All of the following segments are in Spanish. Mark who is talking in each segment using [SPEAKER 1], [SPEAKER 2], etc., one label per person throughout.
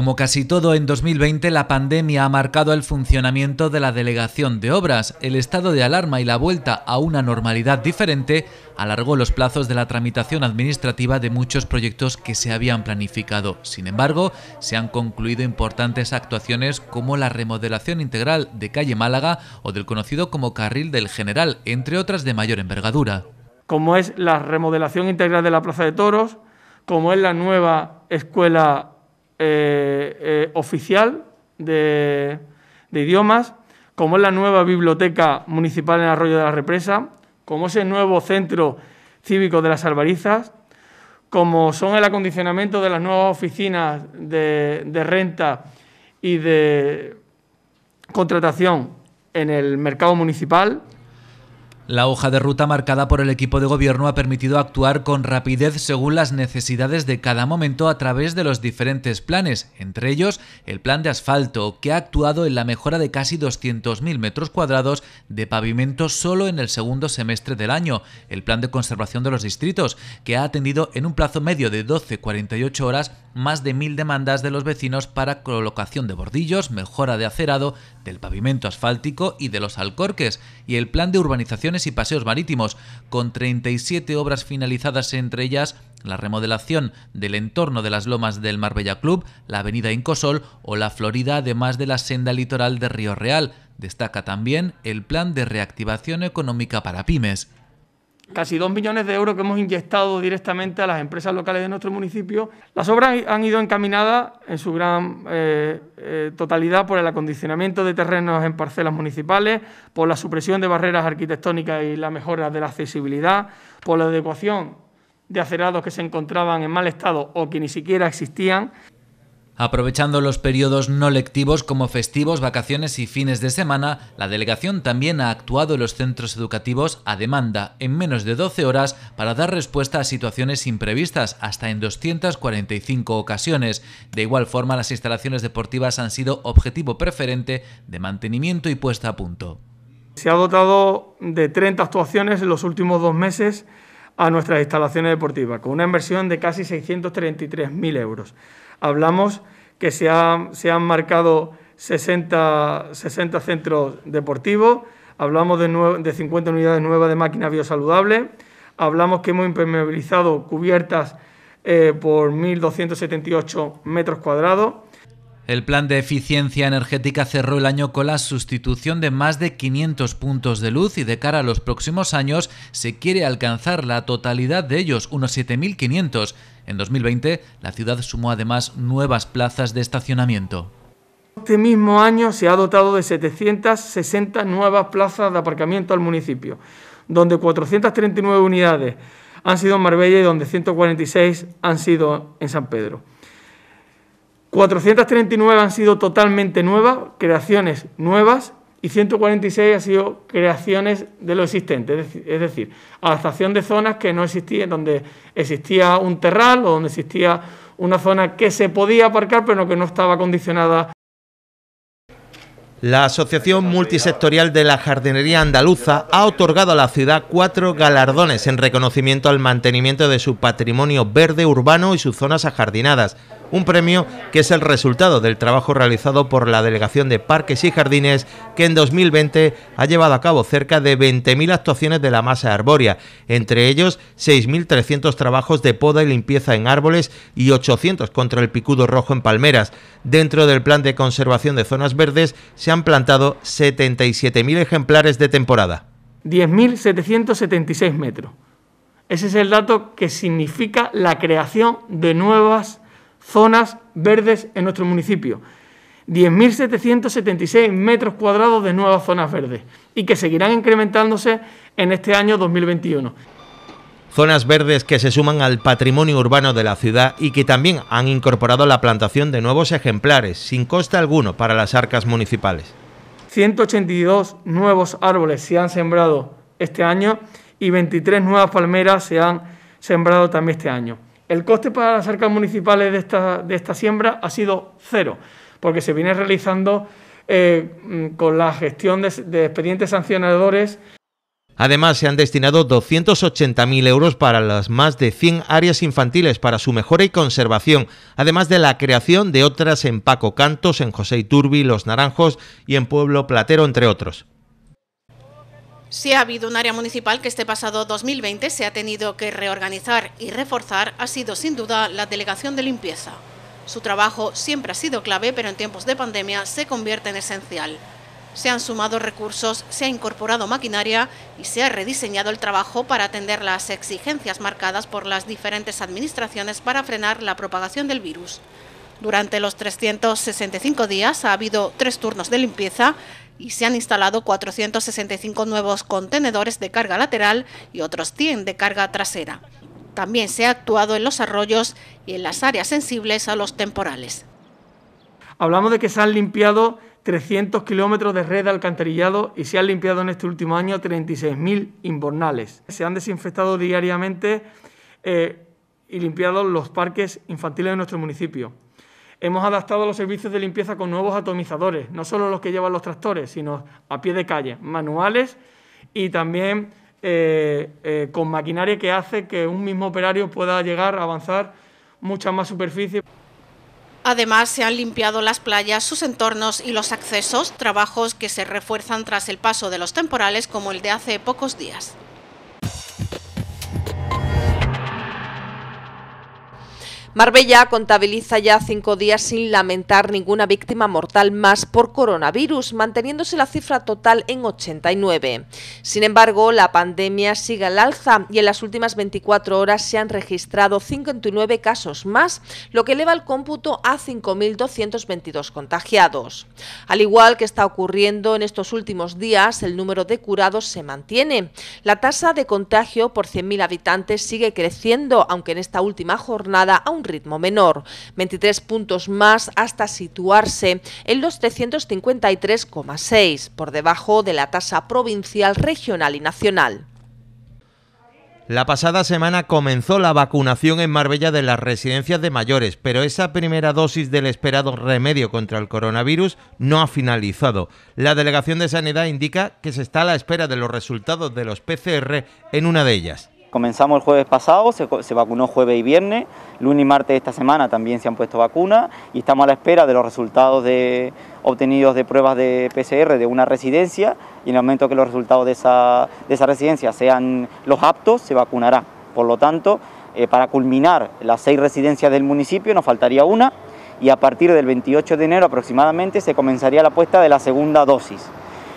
[SPEAKER 1] Como casi todo en 2020, la pandemia ha marcado el funcionamiento de la delegación de obras. El estado de alarma y la vuelta a una normalidad diferente alargó los plazos de la tramitación administrativa de muchos proyectos que se habían planificado. Sin embargo, se han concluido importantes actuaciones como la remodelación integral de calle Málaga o del conocido como Carril del General, entre otras de mayor envergadura.
[SPEAKER 2] Como es la remodelación integral de la Plaza de Toros, como es la nueva escuela eh, eh, oficial de, idiomas, como es la nueva biblioteca municipal en Arroyo de la Represa, como es el nuevo centro cívico de las Albarizas, como son el acondicionamiento de las nuevas oficinas de, renta y de contratación en el mercado municipal,
[SPEAKER 1] la hoja de ruta marcada por el equipo de gobierno ha permitido actuar con rapidez según las necesidades de cada momento a través de los diferentes planes, entre ellos el plan de asfalto, que ha actuado en la mejora de casi 200.000 metros cuadrados de pavimento solo en el segundo semestre del año, el plan de conservación de los distritos, que ha atendido en un plazo medio de 12-48 horas más de 1.000 demandas de los vecinos para colocación de bordillos, mejora de acerado, del pavimento asfáltico y de los alcorques, y el plan de urbanización y paseos marítimos, con 37 obras finalizadas, entre ellas la remodelación del entorno de las lomas del Marbella Club, la avenida Incosol o la Florida, además de la senda litoral de Río Real. Destaca también el plan de reactivación económica para pymes
[SPEAKER 2] casi dos millones de euros que hemos inyectado directamente a las empresas locales de nuestro municipio. Las obras han ido encaminadas en su gran eh, eh, totalidad por el acondicionamiento de terrenos en parcelas municipales, por la supresión de barreras arquitectónicas y la mejora de la accesibilidad, por la adecuación de acerados que se encontraban en mal estado o que ni siquiera existían,
[SPEAKER 1] Aprovechando los periodos no lectivos como festivos, vacaciones y fines de semana, la delegación también ha actuado en los centros educativos a demanda en menos de 12 horas para dar respuesta a situaciones imprevistas, hasta en 245 ocasiones. De igual forma, las instalaciones deportivas han sido
[SPEAKER 2] objetivo preferente de mantenimiento y puesta a punto. Se ha dotado de 30 actuaciones en los últimos dos meses a nuestras instalaciones deportivas, con una inversión de casi 633.000 euros hablamos, que se, han marcado 60, 60 centros deportivos, hablamos de, 50 unidades nuevas de máquinas biosaludables, hablamos que hemos impermeabilizado cubiertas eh, por 1.278 metros cuadrados.
[SPEAKER 1] El plan de eficiencia energética cerró el año con la sustitución de más de 500 puntos de luz y de cara a los próximos años se quiere alcanzar la totalidad de ellos, unos 7.500. En 2020, la ciudad sumó además nuevas plazas de estacionamiento.
[SPEAKER 2] Este mismo año se ha dotado de 760 nuevas plazas de aparcamiento al municipio, donde 439 unidades han sido en Marbella y donde 146 han sido en San Pedro. 439 han sido totalmente nuevas, creaciones nuevas y 146 ha sido creaciones de lo existente, es decir, adaptación de zonas que no existían, donde existía un terral o donde existía una zona que se podía aparcar pero que no estaba condicionada.
[SPEAKER 3] La Asociación Multisectorial de la Jardinería Andaluza ha otorgado a la ciudad cuatro galardones en reconocimiento al mantenimiento de su patrimonio verde urbano y sus zonas ajardinadas un premio que es el resultado del trabajo realizado por la Delegación de Parques y Jardines, que en 2020 ha llevado a cabo cerca de 20.000 actuaciones de la masa arbórea, entre ellos 6.300 trabajos de poda y limpieza en árboles y 800 contra el picudo rojo en palmeras. Dentro del plan de conservación de zonas verdes se han plantado 77.000 ejemplares de temporada.
[SPEAKER 2] 10.776 metros. Ese es el dato que significa la creación de nuevas zonas verdes en nuestro municipio. 10.776 metros cuadrados de nuevas zonas verdes y que seguirán incrementándose en este año 2021.
[SPEAKER 3] Zonas verdes que se suman al patrimonio urbano de la ciudad y que también han incorporado la plantación de nuevos ejemplares, sin coste alguno para las arcas municipales.
[SPEAKER 2] 182 nuevos árboles se han sembrado este año y 23 nuevas palmeras se han sembrado también este año. El coste para las arcas municipales de esta, siembra ha sido cero, porque se viene realizando eh, mm, con la gestión de, expedientes sancionadores.
[SPEAKER 3] Además, se han destinado 280.000 euros para las más de 100 áreas infantiles para su mejora y conservación, además de la creación de otras en Paco Cantos, en José Iturbi, Los Naranjos y en Pueblo Platero, entre otros.
[SPEAKER 4] Si ha habido un área municipal que este pasado 2020 se ha tenido que reorganizar y reforzar, ha sido sin duda la delegación de limpieza. Su trabajo siempre ha sido clave, pero en tiempos de pandemia se convierte en esencial. Se han sumado recursos, se ha incorporado maquinaria y se ha rediseñado el trabajo para atender las exigencias marcadas por las diferentes administraciones para frenar la propagación del virus. Durante los 365 días ha habido tres turnos de limpieza, y se han instalado 465 nuevos contenedores de carga lateral y otros 100 de carga trasera. También se ha actuado en los arroyos y en las áreas sensibles a los temporales.
[SPEAKER 2] Hablamos de que se han limpiado 300 kilómetros de red de alcantarillado y se han limpiado en este último año 36.000 invernales. Se han desinfectado diariamente eh, y limpiado los parques infantiles de nuestro municipio. Hemos adaptado los servicios de limpieza con nuevos atomizadores, no solo los que llevan los tractores, sino a pie de calle, manuales y también eh, eh, con maquinaria que hace que un mismo operario pueda llegar a avanzar mucha más superficie.
[SPEAKER 4] Además, se han limpiado las playas, sus entornos y los accesos, trabajos que se refuerzan tras el paso de los temporales como el de hace pocos días.
[SPEAKER 5] Marbella contabiliza ya cinco días sin lamentar ninguna víctima mortal más por coronavirus, manteniéndose la cifra total en 89. Sin embargo, la pandemia sigue al alza y en las últimas 24 horas se han registrado 59 casos más, lo que eleva el cómputo a 5.222 contagiados. Al igual que está ocurriendo en estos últimos días, el número de curados se mantiene. La tasa de contagio por 100.000 habitantes sigue creciendo, aunque en esta última jornada aún ritmo menor, 23 puntos más hasta situarse en los 353,6, por debajo de la tasa provincial, regional y nacional.
[SPEAKER 3] La pasada semana comenzó la vacunación en Marbella de las residencias de mayores, pero esa primera dosis del esperado remedio contra el coronavirus no ha finalizado. La Delegación de Sanidad indica que se está a la espera de los resultados de los PCR en una de ellas.
[SPEAKER 6] Comenzamos el jueves pasado, se, vacunó jueves y viernes, lunes y martes de esta semana también se han puesto vacunas y estamos a la espera de los resultados obtenidos de pruebas de PCR de una residencia y en el momento que los resultados de esa, residencia sean los aptos, se vacunará. Por lo tanto, eh, para culminar las seis residencias del municipio nos faltaría una y a partir del 28 de enero aproximadamente se comenzaría la puesta de la segunda dosis.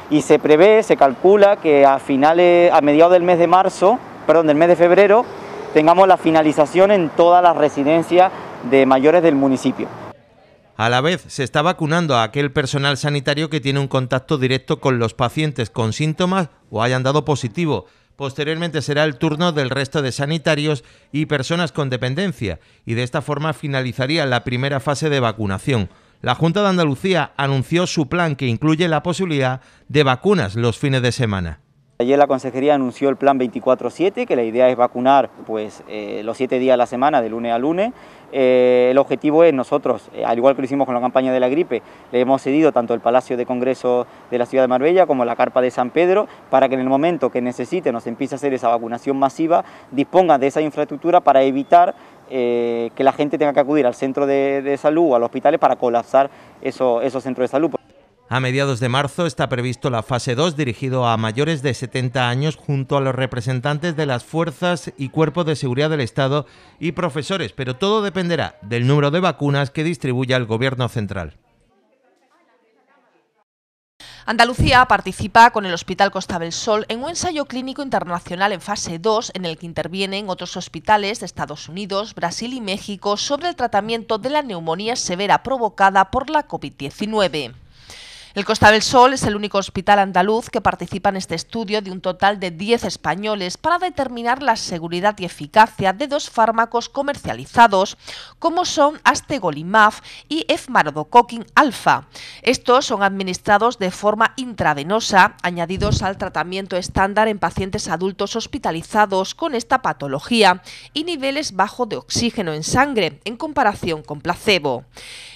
[SPEAKER 6] Y se prevé, se calcula que a finales, a mediados del mes de marzo perdón, del mes de febrero tengamos la finalización en todas las residencias de mayores del municipio.
[SPEAKER 3] A la vez, se está vacunando a aquel personal sanitario que tiene un contacto directo con los pacientes con síntomas o hayan dado positivo. Posteriormente será el turno del resto de sanitarios y personas con dependencia, y de esta forma finalizaría la primera fase de vacunación. La Junta de Andalucía anunció su plan que incluye la posibilidad de vacunas los fines de semana.
[SPEAKER 6] Ayer la consejería anunció el plan 24-7, que la idea es vacunar pues, eh, los siete días a la semana, de lunes a lunes. Eh, el objetivo es nosotros, eh, al igual que lo hicimos con la campaña de la gripe, le hemos cedido tanto el Palacio de Congreso de la Ciudad de Marbella como la Carpa de San Pedro, para que en el momento que necesite nos empiece a hacer esa vacunación masiva, dispongan de esa infraestructura para evitar que la gente tenga que acudir al centro de, salud o a los hospitales para colapsar eso, esos centros de salud.
[SPEAKER 3] A mediados de marzo está previsto la fase 2 dirigido a mayores de 70 años junto a los representantes de las fuerzas y cuerpos de seguridad del Estado y profesores, pero todo dependerá del número de vacunas que distribuya el Gobierno central.
[SPEAKER 5] Andalucía participa con el Hospital Costa del Sol en un ensayo clínico internacional en fase 2 en el que intervienen otros hospitales de Estados Unidos, Brasil y México sobre el tratamiento de la neumonía severa provocada por la COVID-19. El Costa del Sol es el único hospital andaluz que participa en este estudio de un total de 10 españoles para determinar la seguridad y eficacia de dos fármacos comercializados, como son Astegolimab y efmarodococin alfa. Estos son administrados de forma intravenosa, añadidos al tratamiento estándar en pacientes adultos hospitalizados con esta patología y niveles bajos de oxígeno en sangre en comparación con placebo.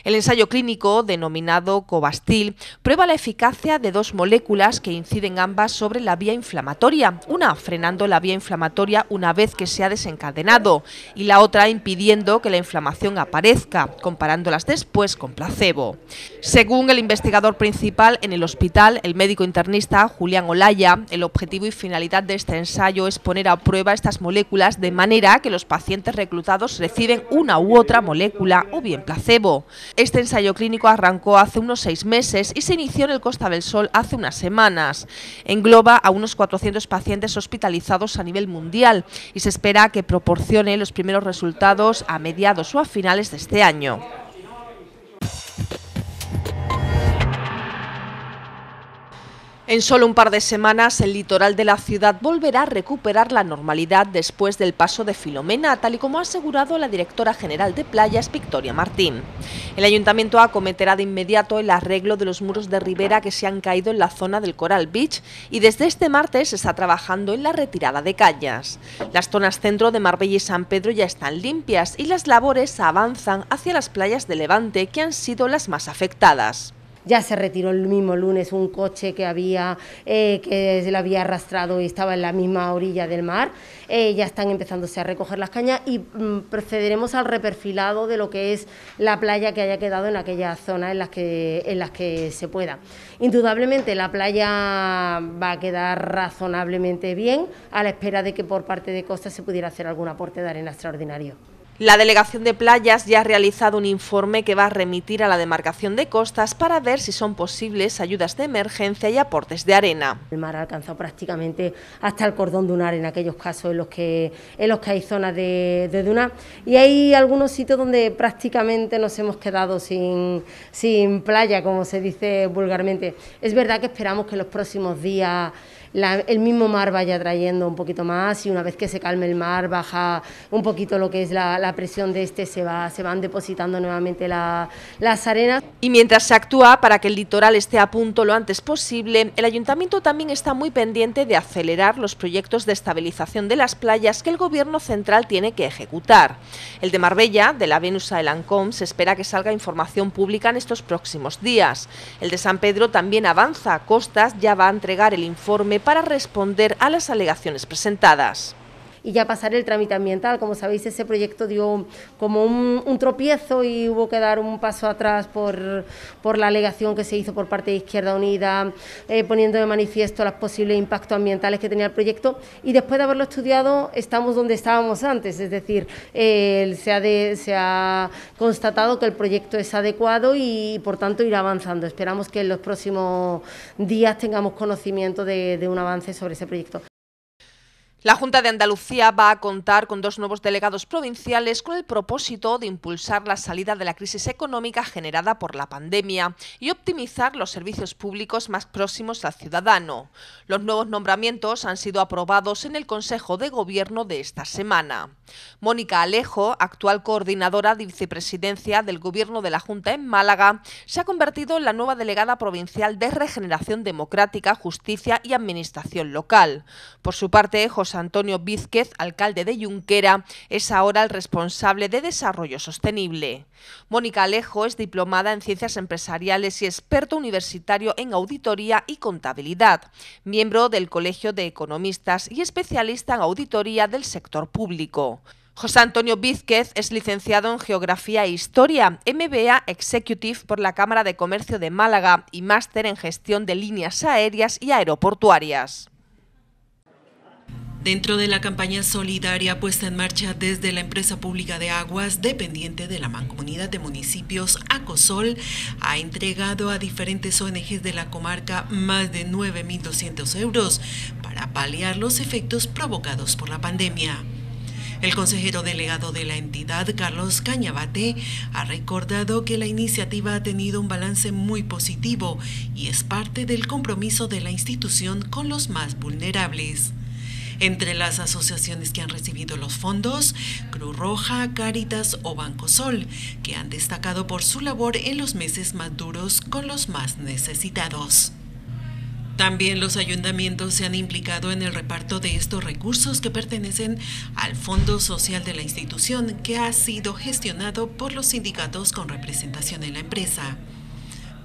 [SPEAKER 5] El ensayo clínico, denominado Cobastil, prueba la eficacia de dos moléculas que inciden ambas sobre la vía inflamatoria, una frenando la vía inflamatoria una vez que se ha desencadenado y la otra impidiendo que la inflamación aparezca, comparándolas después con placebo. Según el investigador principal en el hospital, el médico internista Julián Olaya, el objetivo y finalidad de este ensayo es poner a prueba estas moléculas de manera que los pacientes reclutados reciben una u otra molécula o bien placebo. Este ensayo clínico arrancó hace unos seis meses y se inició en el Costa del Sol hace unas semanas. Engloba a unos 400 pacientes hospitalizados a nivel mundial y se espera que proporcione los primeros resultados a mediados o a finales de este año. En solo un par de semanas, el litoral de la ciudad volverá a recuperar la normalidad después del paso de Filomena, tal y como ha asegurado la directora general de Playas, Victoria Martín. El ayuntamiento acometerá de inmediato el arreglo de los muros de ribera que se han caído en la zona del Coral Beach y desde este martes se está trabajando en la retirada de callas. Las zonas centro de Marbella y San Pedro ya están limpias y las labores avanzan hacia las playas de Levante, que han sido las más afectadas
[SPEAKER 7] ya se retiró el mismo lunes un coche que había, eh, que se había arrastrado y estaba en la misma orilla del mar, eh, ya están empezándose a recoger las cañas y mm, procederemos al reperfilado de lo que es la playa que haya quedado en aquella zona en las que, en las que se pueda. Indudablemente la playa va a quedar razonablemente bien a la espera de que por parte de Costa se pudiera hacer algún aporte de arena extraordinario. La
[SPEAKER 5] Delegación de Playas ya ha realizado un informe que va a remitir a la demarcación de costas para ver si
[SPEAKER 7] son posibles ayudas de emergencia y aportes de arena. El mar ha alcanzado prácticamente hasta el cordón dunar en aquellos casos en los que, en los que hay zonas de, de y hay algunos sitios donde prácticamente nos hemos quedado sin, sin playa, como se dice vulgarmente. Es verdad que esperamos que en los próximos días el mismo mar vaya trayendo un poquito más y una vez que se calme el mar baja un poquito lo que es la, presión de este, se, va, se van depositando nuevamente las arenas. Y mientras se actúa para que el
[SPEAKER 5] litoral esté a punto lo antes posible, el ayuntamiento también está muy pendiente de acelerar los proyectos de estabilización de las playas que el gobierno central tiene que ejecutar. El de Marbella, de la Venus de se espera que salga información pública en estos próximos días. El de San Pedro también avanza a costas, ya va a entregar el informe para responder a las alegaciones presentadas
[SPEAKER 7] y ya pasar el trámite ambiental. Como sabéis, ese proyecto dio como un, tropiezo y hubo que dar un paso atrás por, la alegación que se hizo por parte de Izquierda Unida, eh, poniendo de manifiesto los posibles impactos ambientales que tenía el proyecto. Y después de haberlo estudiado, estamos donde estábamos antes, es decir, se, ha se ha constatado que el proyecto es adecuado y, por tanto, irá avanzando. Esperamos que en los próximos días tengamos conocimiento de un avance sobre ese proyecto.
[SPEAKER 5] La Junta de Andalucía va a contar con dos nuevos delegados provinciales con el propósito de impulsar la salida de la crisis económica generada por la pandemia y optimizar los servicios públicos más próximos al ciudadano. Los nuevos nombramientos han sido aprobados en el Consejo de Gobierno de esta semana. Mónica Alejo, actual coordinadora de vicepresidencia del Gobierno de la Junta en Málaga, se ha convertido en la nueva delegada provincial de Regeneración Democrática, Justicia y Administración Local. Por su parte, José José Antonio Vizquez, alcalde de Junquera, es ahora el responsable de Desarrollo Sostenible. Mónica Alejo es diplomada en Ciencias Empresariales y experto universitario en Auditoría y Contabilidad, miembro del Colegio de Economistas y especialista en Auditoría del Sector Público. José Antonio Vízquez es licenciado en Geografía e Historia, MBA Executive por la Cámara de Comercio de Málaga y máster en Gestión de Líneas Aéreas y Aeroportuarias.
[SPEAKER 8] Dentro de la campaña solidaria puesta en marcha desde la empresa pública de aguas dependiente de la mancomunidad de municipios Acosol, ha entregado a diferentes ONGs de la comarca más de 9.200 euros para paliar los efectos provocados por la pandemia. El consejero delegado de la entidad, Carlos Cañabate, ha recordado que la iniciativa ha tenido un balance muy positivo y es parte del compromiso de la institución con los más vulnerables. Entre las asociaciones que han recibido los fondos, Cruz Roja, Caritas o Banco Sol, que han destacado por su labor en los meses más duros con los más necesitados. También los ayuntamientos se han implicado en el reparto de estos recursos que pertenecen al Fondo Social de la institución, que ha sido gestionado por los sindicatos con representación en la empresa.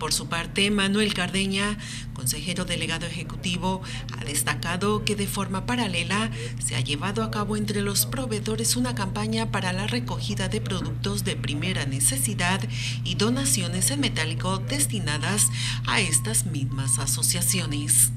[SPEAKER 8] Por su parte, Manuel Cardeña, consejero delegado ejecutivo, ha destacado que de forma paralela se ha llevado a cabo entre los proveedores una campaña para la recogida de productos de primera necesidad y donaciones en metálico destinadas a estas mismas asociaciones.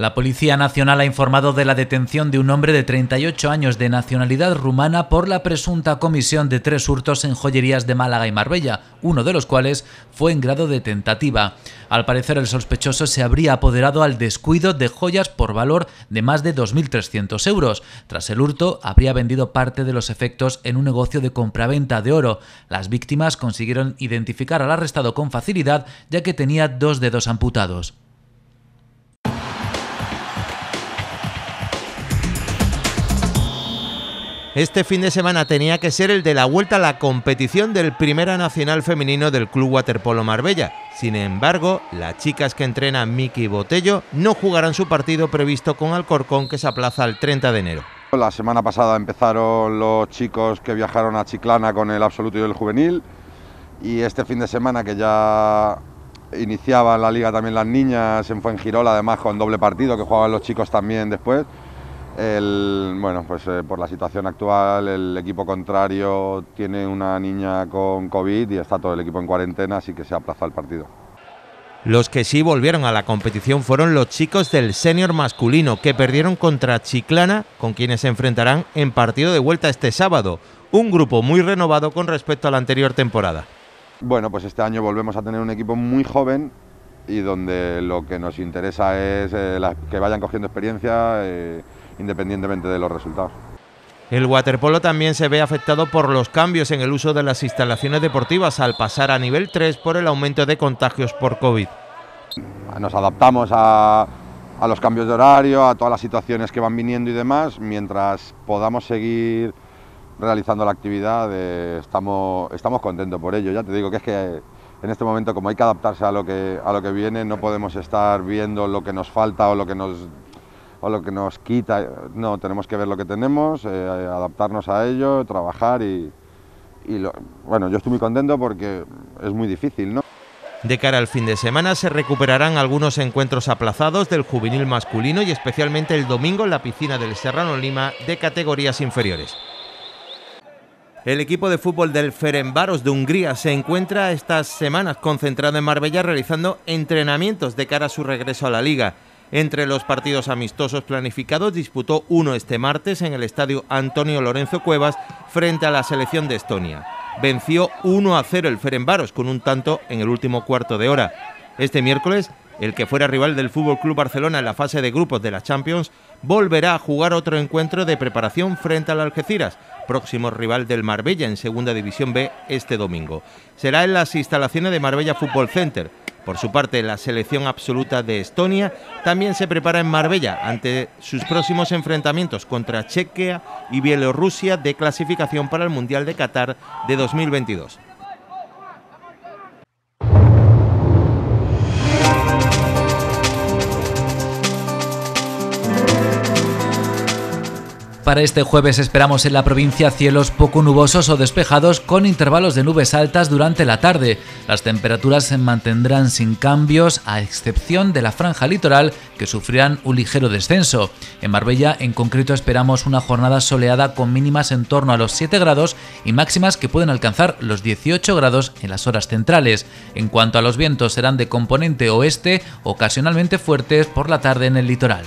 [SPEAKER 1] La Policía Nacional ha informado de la detención de un hombre de 38 años de nacionalidad rumana por la presunta comisión de tres hurtos en joyerías de Málaga y Marbella, uno de los cuales fue en grado de tentativa. Al parecer, el sospechoso se habría apoderado al descuido de joyas por valor de más de 2.300 euros. Tras el hurto, habría vendido parte de los efectos en un negocio de compraventa de oro. Las víctimas consiguieron identificar al arrestado con facilidad, ya que tenía dos dedos amputados.
[SPEAKER 3] Este fin de semana tenía que ser el de la vuelta a la competición del Primera Nacional Femenino del Club Waterpolo Marbella. Sin embargo, las chicas que entrenan Miki Botello no jugarán su partido previsto con Alcorcón que se aplaza el 30 de enero.
[SPEAKER 9] La semana pasada empezaron los chicos que viajaron a Chiclana con el absoluto y el juvenil y este fin de semana que ya iniciaban la liga también las niñas en Fuengirola, además con doble partido que jugaban los chicos también después bueno, pues eh, por la situación actual, el equipo contrario tiene una niña con COVID y está todo el equipo en cuarentena, así que se aplaza el partido.
[SPEAKER 3] Los que sí volvieron a la competición fueron los chicos del senior masculino, que perdieron contra Chiclana, con quienes se enfrentarán en partido de vuelta este sábado. Un grupo muy renovado con respecto a la anterior temporada.
[SPEAKER 9] Bueno, pues este año volvemos a tener un equipo muy joven y donde lo que nos interesa es eh, que vayan cogiendo experiencia. Eh, independientemente de los resultados.
[SPEAKER 3] El waterpolo también se ve afectado por los cambios en el uso de las instalaciones deportivas al pasar a nivel 3 por el aumento de contagios por COVID.
[SPEAKER 9] Nos adaptamos a, los cambios de horario, a todas las situaciones que van viniendo y demás, mientras podamos seguir realizando la actividad, eh, estamos, contentos por ello. Ya te digo que es que en este momento, como hay que adaptarse a lo que, a lo que viene, no podemos estar viendo lo que nos falta o lo que nos o lo que nos quita. No, tenemos que ver lo que tenemos, eh, adaptarnos a ello, trabajar y, bueno, yo estoy muy contento porque es muy difícil, ¿no?
[SPEAKER 3] De cara al fin de semana se recuperarán algunos encuentros aplazados del juvenil masculino y especialmente el domingo en la piscina del Serrano Lima de categorías inferiores. El equipo de fútbol del Ferenbaros de Hungría se encuentra estas semanas concentrado en Marbella realizando entrenamientos de cara a su regreso a la liga. Entre los partidos amistosos planificados disputó uno este martes en el estadio Antonio Lorenzo Cuevas frente a la selección de Estonia. Venció 1 a 0 el Ferenbaros con un tanto en el último cuarto de hora. Este miércoles, el que fuera rival del Fútbol Club Barcelona en la fase de grupos de la Champions volverá a jugar otro encuentro de preparación frente al Algeciras, próximo rival del Marbella en Segunda División B este domingo. Será en las instalaciones de Marbella Football Center, por su parte, la selección absoluta de Estonia también se prepara en Marbella ante sus próximos enfrentamientos contra Chequia y Bielorrusia de clasificación para el Mundial de Qatar de 2022.
[SPEAKER 1] Para este jueves esperamos en la provincia cielos poco nubosos o despejados con intervalos de nubes altas durante la tarde. Las temperaturas se mantendrán sin cambios a excepción de la franja litoral que sufrirán un ligero descenso. En Marbella en concreto esperamos una jornada soleada con mínimas en torno a los 7 grados y máximas que pueden alcanzar los 18 grados en las horas centrales. En cuanto a los vientos serán de componente oeste, ocasionalmente fuertes por la tarde en el litoral.